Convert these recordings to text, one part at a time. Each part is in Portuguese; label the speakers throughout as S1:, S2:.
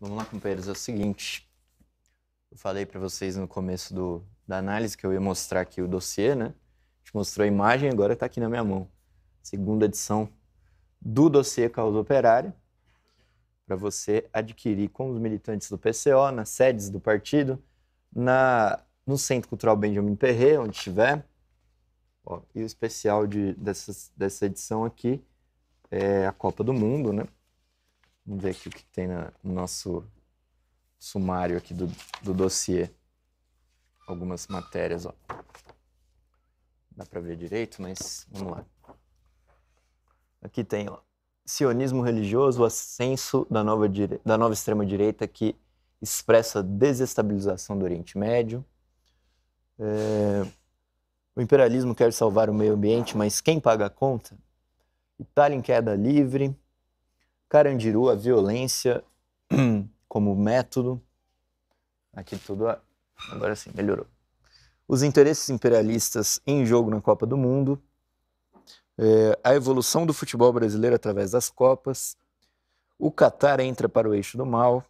S1: Vamos lá, companheiros. É o seguinte. Eu falei para vocês no começo do, da análise que eu ia mostrar aqui o dossiê, né? A gente mostrou a imagem, agora está aqui na minha mão. Segunda edição do dossiê Causa Operária, para você adquirir com os militantes do PCO, nas sedes do partido, na, no Centro Cultural Benjamin Perret, onde estiver. Ó, e o especial de, dessa, dessa edição aqui é a Copa do Mundo, né? Vamos ver aqui o que tem no nosso sumário aqui do, do dossiê. Algumas matérias, ó. Dá para ver direito, mas vamos lá. Aqui tem, ó. Sionismo religioso, o ascenso da nova, dire... da nova extrema-direita que expressa a desestabilização do Oriente Médio. É... O imperialismo quer salvar o meio ambiente, mas quem paga a conta? Itália em queda livre. Carandiru, a violência como método. Aqui tudo. Agora sim, melhorou. Os interesses imperialistas em jogo na Copa do Mundo. É, a evolução do futebol brasileiro através das Copas. O Catar entra para o eixo do mal.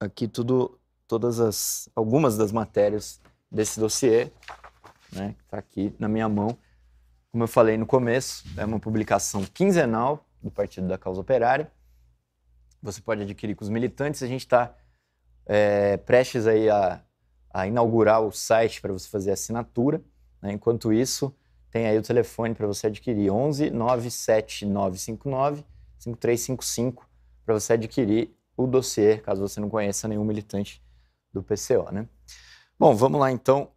S1: Aqui tudo, todas as, algumas das matérias desse dossiê, né, que está aqui na minha mão. Como eu falei no começo, é uma publicação quinzenal do Partido da Causa Operária. Você pode adquirir com os militantes. A gente está é, prestes aí a, a, inaugurar o site para você fazer assinatura. Né? Enquanto isso, tem aí o telefone para você adquirir 11 97959 5355 para você adquirir o dossiê, caso você não conheça nenhum militante do PCO, né? Bom, vamos lá então